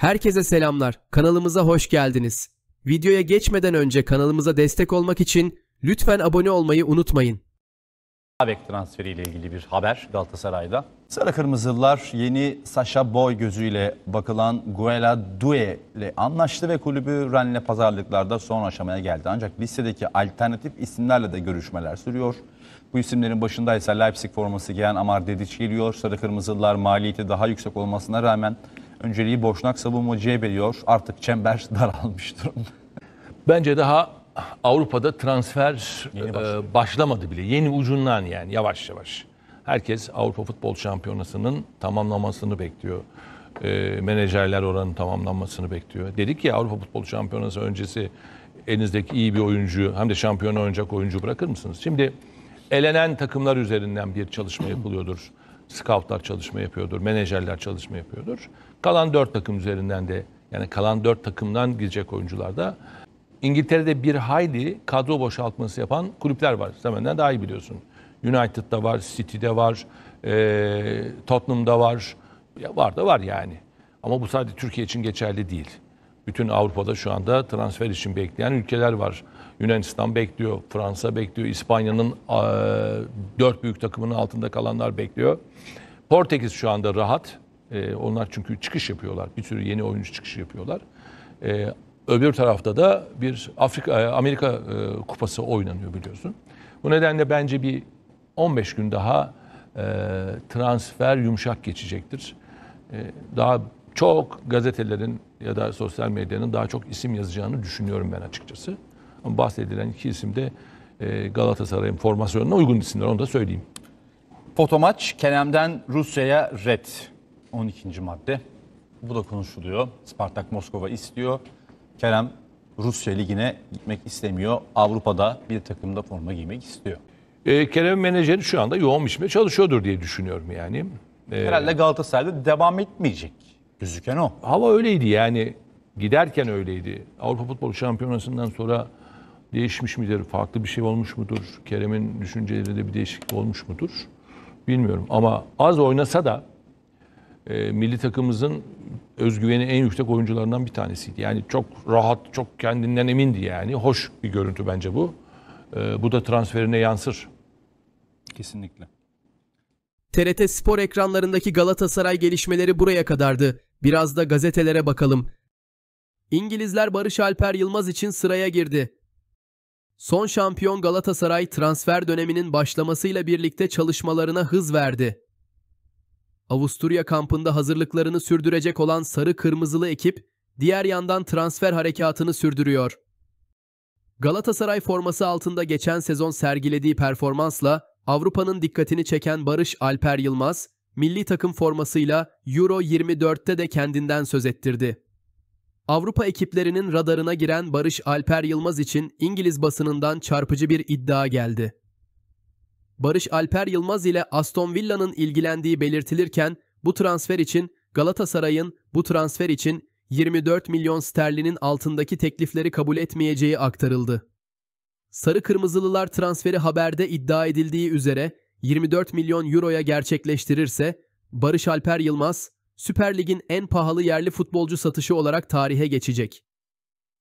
Herkese selamlar. Kanalımıza hoş geldiniz. Videoya geçmeden önce kanalımıza destek olmak için lütfen abone olmayı unutmayın. Abek transferiyle ilgili bir haber Galatasaray'da. Sarı Kırmızılar yeni Sasha Boy gözüyle bakılan Guela Due ile anlaştı ve kulübü Rennes'le pazarlıklarda son aşamaya geldi. Ancak listedeki alternatif isimlerle de görüşmeler sürüyor. Bu isimlerin başında ise Leipzig forması giyen Amar Dedic geliyor. Sarı Kırmızılar maliyeti daha yüksek olmasına rağmen Önceliği Boşnak savunmacıya veriyor. Artık çember daralmış durumda. Bence daha Avrupa'da transfer e, başlamadı bile. Yeni ucundan yani yavaş yavaş. Herkes Avrupa Futbol Şampiyonası'nın tamamlamasını bekliyor. E, menajerler oranın tamamlanmasını bekliyor. Dedik ya Avrupa Futbol Şampiyonası öncesi elinizdeki iyi bir oyuncu hem de şampiyon oynayacak oyuncu bırakır mısınız? Şimdi elenen takımlar üzerinden bir çalışma yapılıyordur. Scoutlar çalışma yapıyordur, menajerler çalışma yapıyordur. Kalan dört takım üzerinden de yani kalan dört takımdan gidecek da İngiltere'de bir hayli kadro boşaltması yapan kulüpler var. Sen benden daha iyi biliyorsun. United'da var, City'de var, e, Tottenham'da var. Ya var da var yani. Ama bu sadece Türkiye için geçerli değil. Bütün Avrupa'da şu anda transfer için bekleyen ülkeler var. Yunanistan bekliyor, Fransa bekliyor, İspanya'nın e, dört büyük takımının altında kalanlar bekliyor. Portekiz şu anda rahat. E, onlar çünkü çıkış yapıyorlar. Bir sürü yeni oyuncu çıkışı yapıyorlar. E, öbür tarafta da bir Afrika e, Amerika e, kupası oynanıyor biliyorsun. Bu nedenle bence bir 15 gün daha e, transfer yumuşak geçecektir. E, daha çok gazetelerin ya da sosyal medyanın daha çok isim yazacağını düşünüyorum ben açıkçası. Ama bahsedilen iki isim de e, Galatasaray'ın formasyonuna uygun isimler onu da söyleyeyim. Foto Fotomaç Kenem'den Rusya'ya red. 12. madde. Bu da konuşuluyor. Spartak Moskova istiyor. Kerem Rusya Ligi'ne gitmek istemiyor. Avrupa'da bir takımda forma giymek istiyor. E, Kerem menajeri şu anda yoğun biçimde çalışıyordur diye düşünüyorum yani. E, Herhalde Galatasaray'da devam etmeyecek. Gözüken o. Hava öyleydi yani. Giderken öyleydi. Avrupa Futbol Şampiyonası'ndan sonra değişmiş midir? Farklı bir şey olmuş mudur? Kerem'in düşüncelerinde bir değişiklik olmuş mudur? Bilmiyorum ama az oynasa da e, milli takımımızın özgüveni en yüksek oyuncularından bir tanesiydi. Yani çok rahat, çok kendinden emindi yani. Hoş bir görüntü bence bu. E, bu da transferine yansır. Kesinlikle. TRT spor ekranlarındaki Galatasaray gelişmeleri buraya kadardı. Biraz da gazetelere bakalım. İngilizler Barış Alper Yılmaz için sıraya girdi. Son şampiyon Galatasaray transfer döneminin başlamasıyla birlikte çalışmalarına hız verdi. Avusturya kampında hazırlıklarını sürdürecek olan sarı kırmızılı ekip diğer yandan transfer harekatını sürdürüyor. Galatasaray forması altında geçen sezon sergilediği performansla Avrupa'nın dikkatini çeken Barış Alper Yılmaz, milli takım formasıyla Euro 24'te de kendinden söz ettirdi. Avrupa ekiplerinin radarına giren Barış Alper Yılmaz için İngiliz basınından çarpıcı bir iddia geldi. Barış Alper Yılmaz ile Aston Villa'nın ilgilendiği belirtilirken bu transfer için Galatasaray'ın bu transfer için 24 milyon sterlinin altındaki teklifleri kabul etmeyeceği aktarıldı. Sarı Kırmızılılar transferi haberde iddia edildiği üzere 24 milyon euroya gerçekleştirirse Barış Alper Yılmaz Süper Lig'in en pahalı yerli futbolcu satışı olarak tarihe geçecek.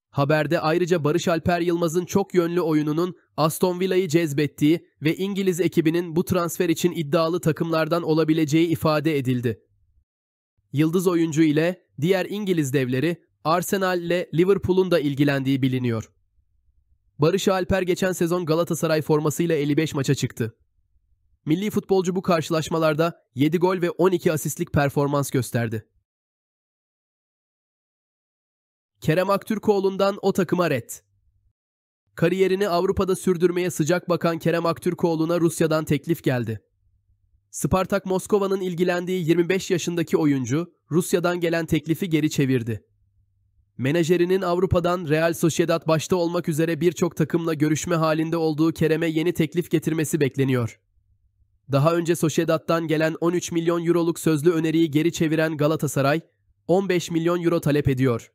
Haberde ayrıca Barış Alper Yılmaz'ın çok yönlü oyununun Aston Villa'yı cezbettiği ve İngiliz ekibinin bu transfer için iddialı takımlardan olabileceği ifade edildi. Yıldız oyuncu ile diğer İngiliz devleri Arsenal ile Liverpool'un da ilgilendiği biliniyor. Barış Alper geçen sezon Galatasaray formasıyla 55 maça çıktı. Milli futbolcu bu karşılaşmalarda 7 gol ve 12 asistlik performans gösterdi. Kerem Aktürkoğlu'ndan o takıma ret. Kariyerini Avrupa'da sürdürmeye sıcak bakan Kerem Aktürkoğlu'na Rusya'dan teklif geldi. Spartak Moskova'nın ilgilendiği 25 yaşındaki oyuncu Rusya'dan gelen teklifi geri çevirdi. Menajerinin Avrupa'dan Real Sociedad başta olmak üzere birçok takımla görüşme halinde olduğu Kerem'e yeni teklif getirmesi bekleniyor. Daha önce Sociedad'dan gelen 13 milyon euroluk sözlü öneriyi geri çeviren Galatasaray 15 milyon euro talep ediyor.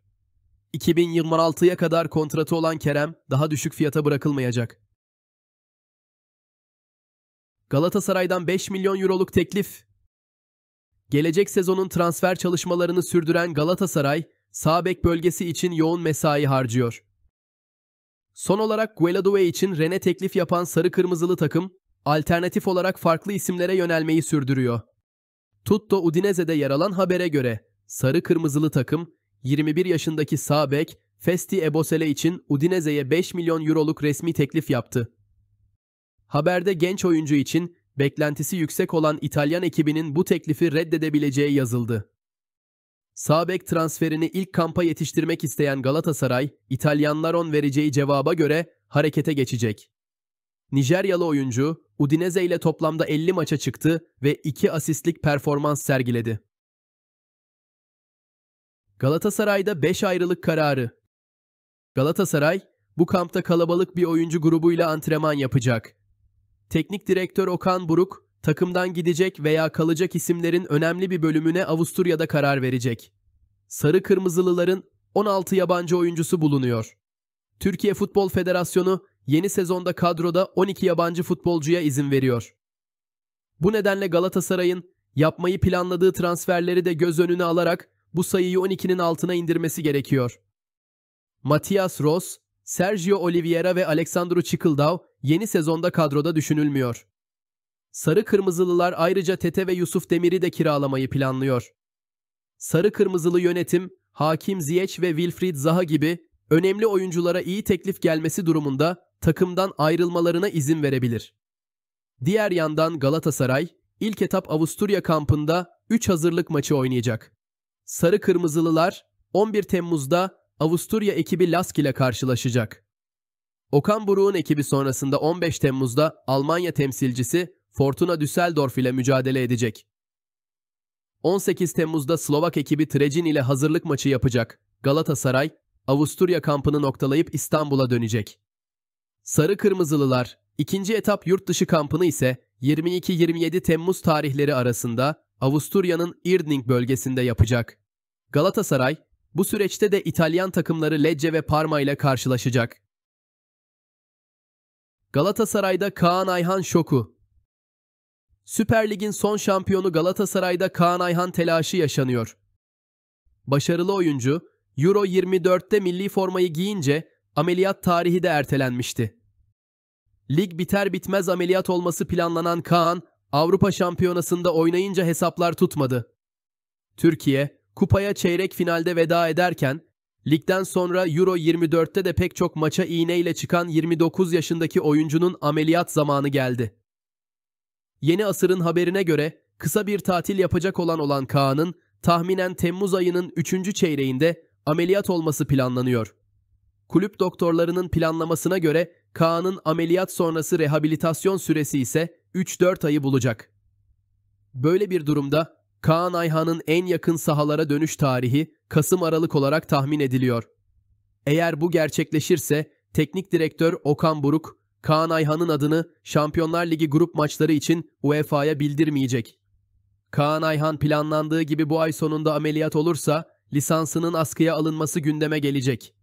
2026'ya kadar kontratı olan Kerem daha düşük fiyata bırakılmayacak. Galatasaray'dan 5 milyon euroluk teklif. Gelecek sezonun transfer çalışmalarını sürdüren Galatasaray, sağ bek bölgesi için yoğun mesai harcıyor. Son olarak Gueladue için Rene teklif yapan sarı kırmızılı takım, alternatif olarak farklı isimlere yönelmeyi sürdürüyor. Tutto Udinese'de yer alan habere göre, sarı kırmızılı takım 21 yaşındaki sağ bek Festi Ebosele için Udinese'ye 5 milyon euroluk resmi teklif yaptı. Haberde genç oyuncu için beklentisi yüksek olan İtalyan ekibinin bu teklifi reddedebileceği yazıldı. Sağbek transferini ilk kampa yetiştirmek isteyen Galatasaray, İtalyanlar on vereceği cevaba göre harekete geçecek. Nijeryalı oyuncu Udinese ile toplamda 50 maça çıktı ve 2 asistlik performans sergiledi. Galatasaray'da 5 ayrılık kararı. Galatasaray, bu kampta kalabalık bir oyuncu grubuyla antrenman yapacak. Teknik direktör Okan Buruk, takımdan gidecek veya kalacak isimlerin önemli bir bölümüne Avusturya'da karar verecek. Sarı Kırmızılıların 16 yabancı oyuncusu bulunuyor. Türkiye Futbol Federasyonu yeni sezonda kadroda 12 yabancı futbolcuya izin veriyor. Bu nedenle Galatasaray'ın yapmayı planladığı transferleri de göz önüne alarak bu sayıyı 12'nin altına indirmesi gerekiyor. Matias Ross, Sergio Oliveira ve Alexandru Çikıldao yeni sezonda kadroda düşünülmüyor. Sarı Kırmızılılar ayrıca Tete ve Yusuf Demir'i de kiralamayı planlıyor. Sarı Kırmızılı yönetim, Hakim Ziyech ve Wilfried Zaha gibi önemli oyunculara iyi teklif gelmesi durumunda takımdan ayrılmalarına izin verebilir. Diğer yandan Galatasaray, ilk etap Avusturya kampında 3 hazırlık maçı oynayacak. Sarı Kırmızılılar 11 Temmuz'da Avusturya ekibi Lask ile karşılaşacak. Okan Buruk'un ekibi sonrasında 15 Temmuz'da Almanya temsilcisi Fortuna Düsseldorf ile mücadele edecek. 18 Temmuz'da Slovak ekibi Trecin ile hazırlık maçı yapacak. Galatasaray, Avusturya kampını noktalayıp İstanbul'a dönecek. Sarı Kırmızılılar, ikinci etap yurt dışı kampını ise 22-27 Temmuz tarihleri arasında Avusturya'nın Irdning bölgesinde yapacak. Galatasaray bu süreçte de İtalyan takımları Lecce ve Parma ile karşılaşacak. Galatasaray'da Kaan Ayhan şoku. Süper Lig'in son şampiyonu Galatasaray'da Kaan Ayhan telaşı yaşanıyor. Başarılı oyuncu Euro 24'te milli formayı giyince ameliyat tarihi de ertelenmişti. Lig biter bitmez ameliyat olması planlanan Kaan Avrupa Şampiyonası'nda oynayınca hesaplar tutmadı. Türkiye, kupaya çeyrek finalde veda ederken, ligden sonra Euro 24'te de pek çok maça iğneyle çıkan 29 yaşındaki oyuncunun ameliyat zamanı geldi. Yeni asırın haberine göre kısa bir tatil yapacak olan olan Kaan'ın tahminen Temmuz ayının 3. çeyreğinde ameliyat olması planlanıyor. Kulüp doktorlarının planlamasına göre Kaan'ın ameliyat sonrası rehabilitasyon süresi ise 3-4 ayı bulacak. Böyle bir durumda Kaan Ayhan'ın en yakın sahalara dönüş tarihi Kasım-Aralık olarak tahmin ediliyor. Eğer bu gerçekleşirse teknik direktör Okan Buruk, Kaan Ayhan'ın adını Şampiyonlar Ligi grup maçları için UEFA'ya bildirmeyecek. Kaan Ayhan planlandığı gibi bu ay sonunda ameliyat olursa lisansının askıya alınması gündeme gelecek.